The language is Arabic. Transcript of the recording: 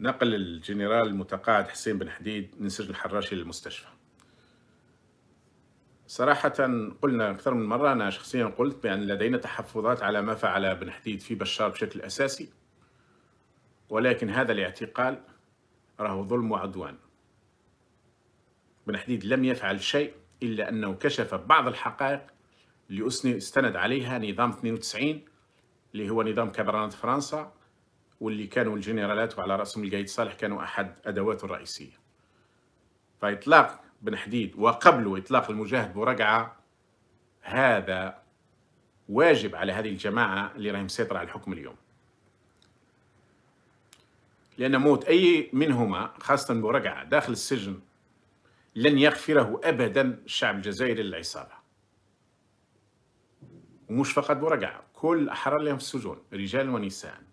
نقل الجنرال المتقاعد حسين بن حديد من سجن الحراشي للمستشفى صراحة قلنا أكثر من مرة أنا شخصيا قلت بأن لدينا تحفظات على ما فعل بن حديد في بشار بشكل أساسي ولكن هذا الاعتقال راه ظلم وعدوان بن حديد لم يفعل شيء إلا أنه كشف بعض الحقائق اللي استند عليها نظام 92 اللي هو نظام كبرنة فرنسا واللي كانوا الجنرالات وعلى راسهم القايد صالح كانوا احد ادواته الرئيسيه فاطلاق بن حديد وقبل اطلاق المجاهد بورقعه هذا واجب على هذه الجماعه اللي راهي مسيطره على الحكم اليوم لأن موت أي منهما خاصة بورقعة داخل السجن لن يغفره أبدا الشعب الجزائري للعصابة ومش فقط بورقعة كل الأحرار لهم في السجون رجال ونساء